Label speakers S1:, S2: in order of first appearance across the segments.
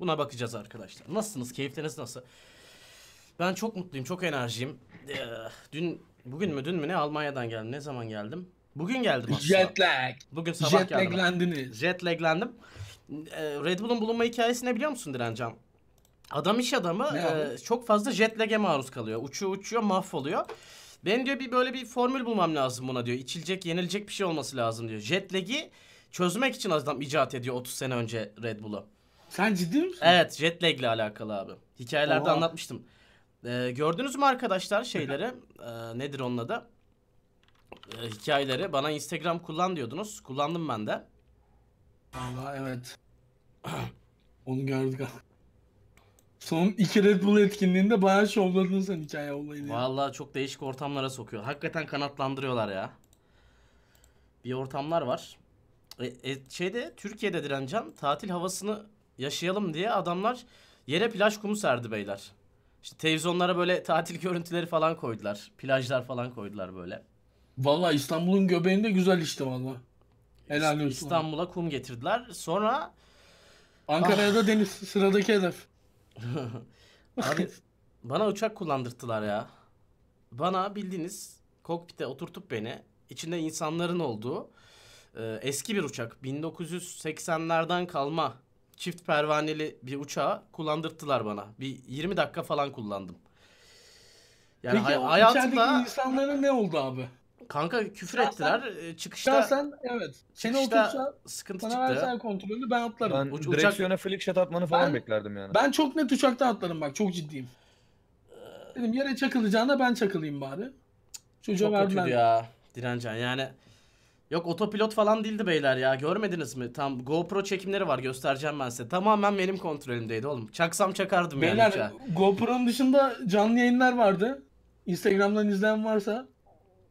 S1: Buna bakacağız arkadaşlar. Nasılsınız? Keyifleriniz nasıl? Ben çok mutluyum, çok enerjiyim. Ee, dün, bugün mü dün mü ne Almanya'dan geldim. Ne zaman geldim? Bugün geldim aslında. Jet lag. Bugün sabah Jet geldim. Jetlaglandınız. Jetlaglandım. Ee, Red Bull'un bulunma hikayesi ne biliyor musun Direncan? Adam iş adamı e, çok fazla jetlag'e maruz kalıyor. Uçuyor uçuyor mahvoluyor. Ben diyor bir böyle bir formül bulmam lazım buna diyor. İçilecek yenilecek bir şey olması lazım diyor. Jetlag'i çözmek için adam icat ediyor 30 sene önce Red Bull'u. Sen ciddi misin? Evet jet lag ile alakalı abi. Hikayelerde Oha. anlatmıştım. Ee, gördünüz mü arkadaşlar şeyleri? e, nedir onun adı? Ee, hikayeleri. Bana Instagram kullan diyordunuz. Kullandım ben de.
S2: Valla evet. Onu gördük Son iki Red Bull etkinliğinde bayağı şovladın sen hikaye olayını.
S1: Valla çok değişik ortamlara sokuyor. Hakikaten kanatlandırıyorlar ya. Bir ortamlar var. E, e, şeyde Türkiye'de direncan tatil havasını yaşayalım diye adamlar yere plaj kumu serdi beyler. İşte televizyonlara böyle tatil görüntüleri falan koydular. Plajlar falan koydular böyle. Vallahi İstanbul'un göbeğinde güzel işte valla. Helal olsun. İstanbul'a kum getirdiler. Sonra Ankara'ya ah. da
S2: deniz sıradaki hedef. Abi
S1: bana uçak kullandırttılar ya. Bana bildiğiniz kokpite oturtup beni içinde insanların olduğu e, eski bir uçak 1980'lerden kalma çift pervaneli bir uçağı kullandırttılar bana. Bir 20 dakika falan kullandım. Yani Peki, hay- hayatımda...
S2: insanların ne oldu abi?
S1: Kanka küfür şahsen, ettiler. E, çıkışta şahsen
S2: evet. Seni otursa sıkıntı bana çıktı. Versen kontrolünü ben atlarım. Ben Uç, direksiyona uçak... flick shot atmanı falan ben,
S1: beklerdim yani. Ben
S2: çok net uçakta atlarım bak çok ciddiyim. Dedim yere çakılacağına ben çakılayım bari. Çocuğa çok verdiler. ya
S1: Direncan yani. Yok otopilot falan değildi beyler ya. Görmediniz mi? Tam GoPro çekimleri var göstereceğim ben size. Tamamen benim kontrolümdeydi oğlum. Çaksam çakardım beyler, yani.
S2: Beyler GoPro'nun dışında canlı yayınlar vardı. Instagram'dan izleyen varsa.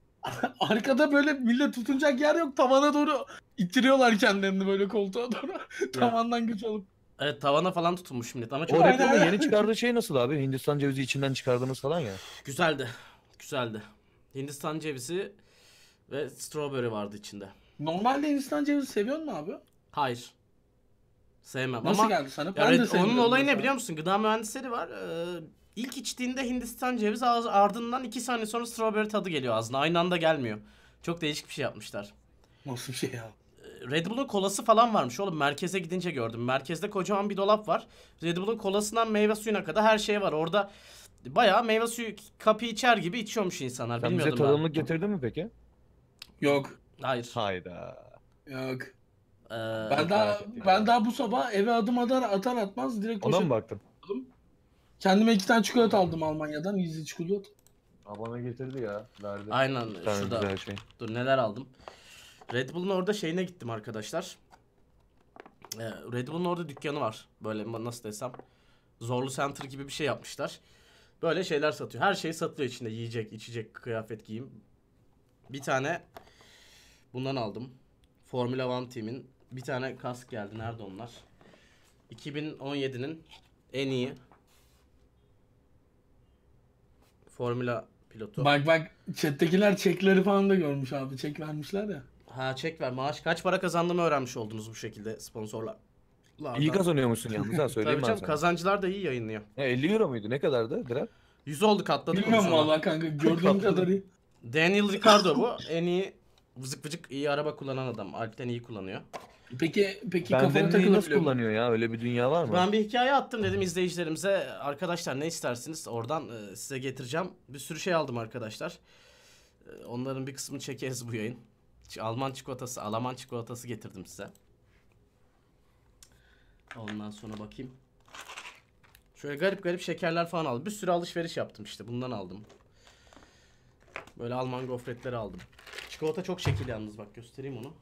S2: Arkada böyle millet tutunacak yer yok. Tavana doğru ittiriyorlar kendilerini böyle koltuğa doğru. Tavandan güç alıp.
S1: Evet tavana falan tutunmuş millet ama çok... O reklamın yeni
S2: çıkardığı şey nasıl abi? Hindistan cevizi içinden çıkardığınız falan ya.
S1: Güzeldi. Güzeldi. Hindistan cevizi ve strawberry vardı içinde. Normalde Hindistan cevizi seviyor mu abi? Hayır. Sevmem Nasıl ama geldi sana? Ben de onun olayı ne biliyor musun? Gıda mühendisleri var. Ee, ilk içtiğinde Hindistan cevizi ağız- ardından 2 saniye sonra strawberry tadı geliyor ağzına. Aynı anda gelmiyor. Çok değişik bir şey yapmışlar.
S2: Nasıl bir şey ya?
S1: Ee, Red Bull'un kolası falan varmış oğlum. Merkeze gidince gördüm. Merkezde kocaman bir dolap var. Red Bull'un kolasından meyve suyuna kadar her şey var. Orada bayağı meyve suyu kapı içer gibi içiyormuş insanlar. Sen bize Bilmiyordum tadımlık
S2: getirdin mi peki?
S1: Yok. Hayır. Hayda. Yok. Ee, ben daha
S2: ben daha bu sabah eve adım atar atar atmaz direkt Ona mı baktın? Aldım. Kendime iki tane çikolata aldım Almanya'dan. Easy çikolata. Ablana getirdi ya. Verdi. Aynen bir şurada. Şey.
S1: Dur neler aldım. Red Bull'un orada şeyine gittim arkadaşlar. Ee, Red Bull'un orada dükkanı var. Böyle nasıl desem. Zorlu Center gibi bir şey yapmışlar. Böyle şeyler satıyor. Her şey satıyor içinde. Yiyecek, içecek, kıyafet, giyim. Bir tane Bundan aldım. Formula One Team'in bir tane kask geldi. Nerede onlar? 2017'nin en iyi Formula pilotu.
S2: Bak bak chat'tekiler çekleri falan da görmüş abi. Çek vermişler ya.
S1: Ha çek ver maaş. Kaç para kazandığımı öğrenmiş oldunuz bu şekilde sponsorlar. İyi kazanıyormuşsun yalnız ha söyleyeyim Tabii canım kazancılar da iyi yayınlıyor. Ya 50 euro muydu ne kadardı Diren? 100 oldu katladık. Bilmiyorum vallahi kanka gördüğüm kadarıyla. Daniel Ricardo bu. En iyi vızık vıcık iyi araba kullanan adam. Alp'ten iyi kullanıyor. Peki peki kafana Bendenliği nasıl kullanıyor ya? Öyle bir dünya var mı? Ben bir hikaye attım dedim izleyicilerimize. Arkadaşlar ne istersiniz oradan e, size getireceğim. Bir sürü şey aldım arkadaşlar. E, onların bir kısmını çekeriz bu yayın. Alman çikolatası, Alman çikolatası getirdim size. Ondan sonra bakayım. Şöyle garip garip şekerler falan aldım. Bir sürü alışveriş yaptım işte. Bundan aldım. Böyle Alman gofretleri aldım. Çikolata çok şekil yalnız bak göstereyim onu.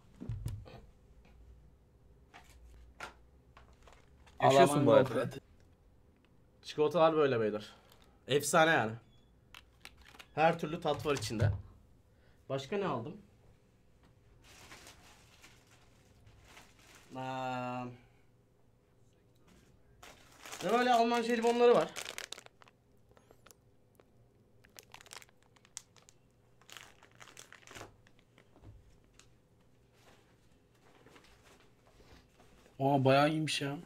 S1: Yaşıyorsun bu hayatı. Çikolatalar böyle beyler. Efsane yani. Her türlü tat var içinde. Başka ne aldım? Ee, ne böyle Alman jelibonları var. Aa bayağı iyiymiş ya.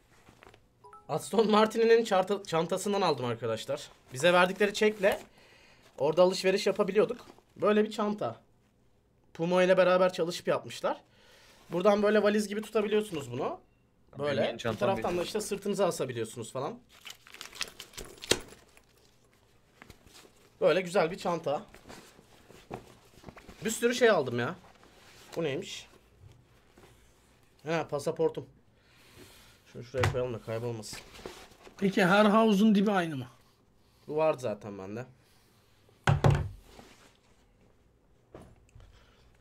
S1: Aston Martin'in çantasından aldım arkadaşlar. Bize verdikleri çekle orada alışveriş yapabiliyorduk. Böyle bir çanta. Puma ile beraber çalışıp yapmışlar. Buradan böyle valiz gibi tutabiliyorsunuz bunu.
S2: Böyle. Bu taraftan da
S1: işte sırtınıza asabiliyorsunuz falan. Böyle güzel bir çanta. Bir sürü şey aldım ya. Bu neymiş? Ha pasaportum. Şunu şuraya koyalım da kaybolmasın. Peki her havuzun dibi aynı mı? Bu vardı zaten bende.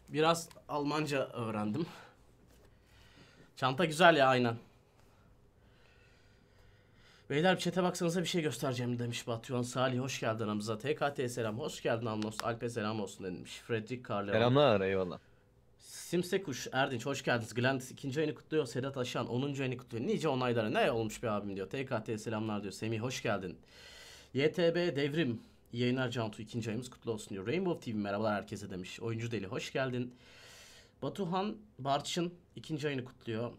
S1: Biraz Almanca öğrendim. Çanta güzel ya aynen. Beyler bir çete baksanıza bir şey göstereceğim demiş Batuhan Salih. Hoş geldin Hamza. TKT selam. Hoş geldin Alnos. Alp'e selam olsun demiş. Fredrik Karle. Selamlar eyvallah. Simsekuş Erdinç hoş geldiniz. Glendis ikinci ayını kutluyor. Sedat Aşan 10. ayını kutluyor. Nice onaylara ne olmuş bir abim diyor. TKT selamlar diyor. Semih hoş geldin. YTB Devrim yayınlar Cantu ikinci ayımız kutlu olsun diyor. Rainbow TV merhabalar herkese demiş. Oyuncu Deli hoş geldin. Batuhan Barçın ikinci ayını kutluyor.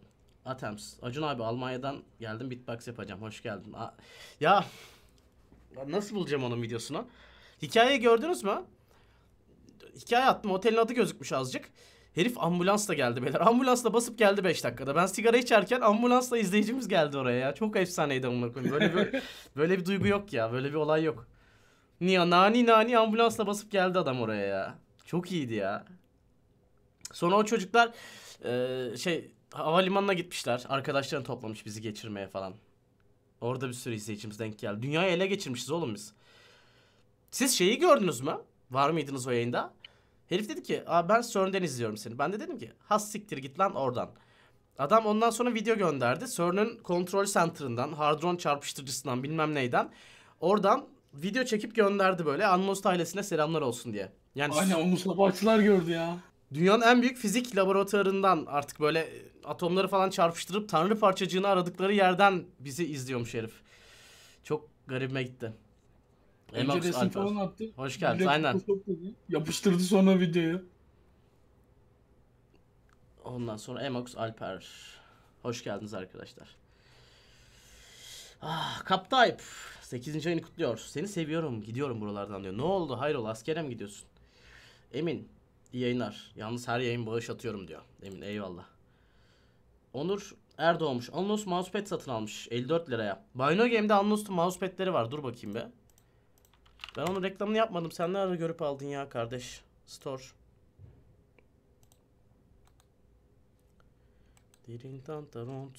S1: Atems. Acun abi Almanya'dan geldim Bitbox yapacağım. Hoş geldin. A- ya nasıl bulacağım onun videosunu? Hikayeyi gördünüz mü? Hikaye attım. Otelin adı gözükmüş azıcık. Herif ambulansla geldi beyler. Ambulansla basıp geldi 5 dakikada. Ben sigara içerken ambulansla izleyicimiz geldi oraya ya. Çok efsaneydi amına koyayım. Böyle bir böyle bir duygu yok ya. Böyle bir olay yok. Niye nani nani ambulansla basıp geldi adam oraya ya. Çok iyiydi ya. Sonra o çocuklar e, şey havalimanına gitmişler. Arkadaşlarını toplamış bizi geçirmeye falan. Orada bir sürü izleyicimiz denk geldi. Dünyayı ele geçirmişiz oğlum biz. Siz şeyi gördünüz mü? Var mıydınız o yayında? Herif dedi ki Aa, ben CERN'den izliyorum seni. Ben de dedim ki has siktir git lan oradan. Adam ondan sonra video gönderdi. CERN'ün kontrol center'ından, hardron çarpıştırıcısından bilmem neyden. Oradan video çekip gönderdi böyle. Anmost ailesine selamlar olsun diye. Yani Aynen onu sabahçılar gördü ya. Dünyanın en büyük fizik laboratuvarından artık böyle e, atomları falan çarpıştırıp tanrı parçacığını aradıkları yerden bizi izliyormuş herif. Çok garibime gitti. Önce resim Alper. falan attı. Hoş geldin Millet aynen. Yapıştırdı sonra videoyu. Ondan sonra Emox Alper. Hoş geldiniz arkadaşlar. Ah, Kaptayp 8. ayını kutluyor. Seni seviyorum. Gidiyorum buralardan diyor. Ne oldu? Hayrola askere mi gidiyorsun? Emin iyi yayınlar. Yalnız her yayın bağış atıyorum diyor. Emin eyvallah. Onur Erdoğmuş. Anlos mousepad satın almış. 54 liraya. Bino Game'de Anlos'un mousepad'leri var. Dur bakayım be. Ben onun reklamını yapmadım. Sen nerede görüp aldın ya kardeş? Store. Derin tantaront.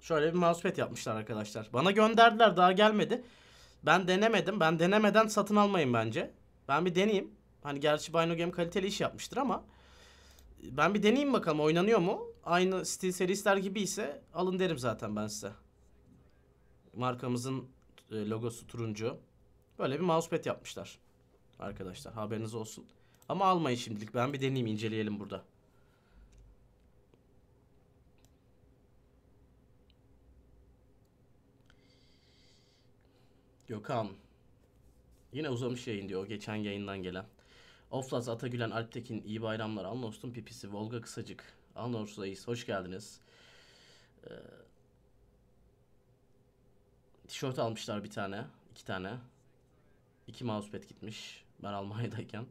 S1: Şöyle bir mousepad yapmışlar arkadaşlar. Bana gönderdiler daha gelmedi. Ben denemedim. Ben denemeden satın almayın bence. Ben bir deneyeyim. Hani gerçi Bino Game kaliteli iş yapmıştır ama ben bir deneyeyim bakalım oynanıyor mu? Aynı Steel Series'ler gibi ise alın derim zaten ben size. Markamızın e, logosu turuncu. Böyle bir mousepad yapmışlar. Arkadaşlar haberiniz olsun. Ama almayın şimdilik. Ben bir deneyeyim inceleyelim burada. Gökhan. Yine uzamış yayın diyor. geçen yayından gelen. Oflaz Atagülen Alptekin iyi bayramlar. Alnost'un pipisi Volga Kısacık. Alnost'dayız. Hoş geldiniz. Ee, tişört almışlar bir tane. iki tane. İki mousepad gitmiş. Ben Almanya'dayken.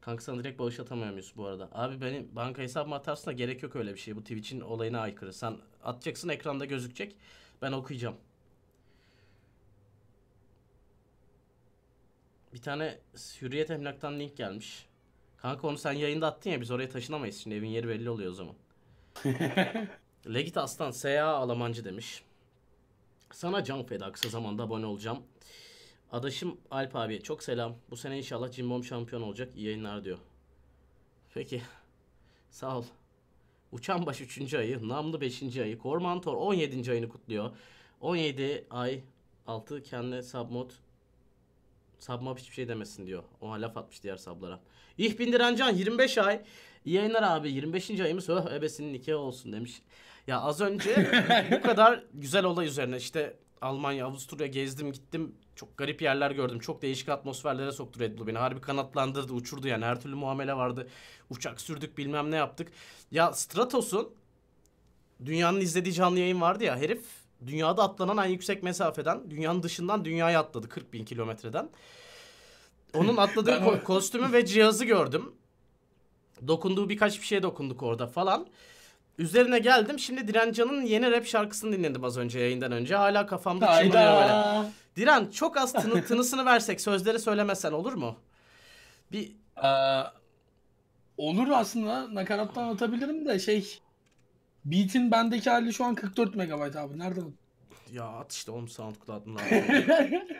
S1: Kanka sana direkt bağış atamıyoruz bu arada. Abi benim banka hesabıma atarsın da gerek yok öyle bir şey. Bu Twitch'in olayına aykırı. Sen atacaksın ekranda gözükecek. Ben okuyacağım. bir tane Hürriyet Emlak'tan link gelmiş. Kanka onu sen yayında attın ya biz oraya taşınamayız şimdi evin yeri belli oluyor o zaman. Legit Aslan S.A. Alamancı demiş. Sana can feda kısa zamanda abone olacağım. Adaşım Alp abi çok selam. Bu sene inşallah Cimbom şampiyon olacak. İyi yayınlar diyor. Peki. Sağ ol. uçan Uçanbaş 3. ayı, Namlı 5. ayı, Kormantor 17. ayını kutluyor. 17 ay 6 kendi submod Sabma hiçbir şey demesin diyor. Ona laf atmış diğer sablara. İh bindirencan 25 ay. İyi yayınlar abi. 25. ayımız oh ebesinin nikahı olsun demiş. Ya az önce bu kadar güzel olay üzerine işte Almanya, Avusturya gezdim gittim. Çok garip yerler gördüm. Çok değişik atmosferlere soktu Red Bull beni. Harbi kanatlandırdı, uçurdu yani. Her türlü muamele vardı. Uçak sürdük bilmem ne yaptık. Ya Stratos'un dünyanın izlediği canlı yayın vardı ya. Herif Dünyada atlanan en yüksek mesafeden dünyanın dışından dünyaya atladı 40 bin kilometreden. Onun atladığı ko- kostümü ve cihazı gördüm. Dokunduğu birkaç bir şeye dokunduk orada falan. Üzerine geldim. Şimdi Direncan'ın yeni rap şarkısını dinledim az önce yayından önce. Hala kafamda çınlıyor böyle. Diren çok az tını, tınısını versek sözleri söylemesen olur mu? Bir Ee, olur aslında nakarattan atabilirim de şey Beat'in bendeki hali
S2: şu an 44 MB abi. Nereden?
S1: Ya at işte oğlum SoundCloud adını.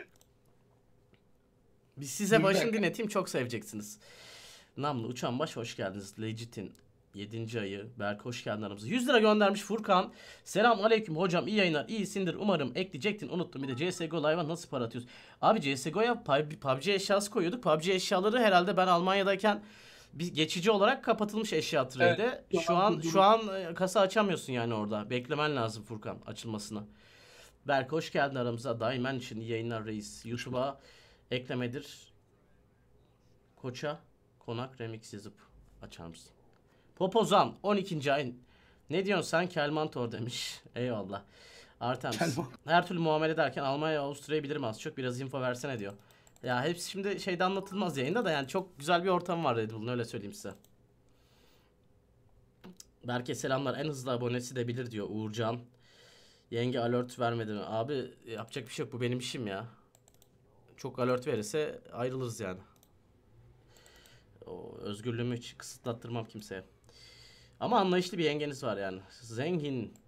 S1: Biz size başını dinleteyim çok seveceksiniz. Namlı Uçan Baş hoş geldiniz. Legit'in 7. ayı. Berk hoş geldin aramıza. 100 lira göndermiş Furkan. Selam aleyküm hocam iyi yayınlar. İyisindir umarım. Ekleyecektin unuttum. Bir de CSGO live'a nasıl para atıyoruz? Abi CSGO'ya PUBG eşyası koyuyorduk. PUBG eşyaları herhalde ben Almanya'dayken bir geçici olarak kapatılmış eşya trade'i. Evet, şu an şu an e, kasa açamıyorsun yani orada. Beklemen lazım Furkan açılmasını. Berk hoş geldin aramıza. Daimen için yayınlar reis. YouTube'a eklemedir. Koça konak remix yazıp açar mısın? Popozan 12. ayın. Ne diyorsun sen Kelmantor demiş. Eyvallah. Artem. Her türlü muamele derken Almanya Avusturya'yı bilirim az çok. Biraz info versene diyor. Ya hepsi şimdi şeyde anlatılmaz yayında da yani çok güzel bir ortam var Red Bull'un öyle söyleyeyim size. Berke selamlar en hızlı abonesi de bilir diyor Uğurcan. Yenge alert vermedi mi? Abi yapacak bir şey yok bu benim işim ya. Çok alert verirse ayrılırız yani. O özgürlüğümü hiç kısıtlattırmam kimseye. Ama anlayışlı bir yengeniz var yani. Zengin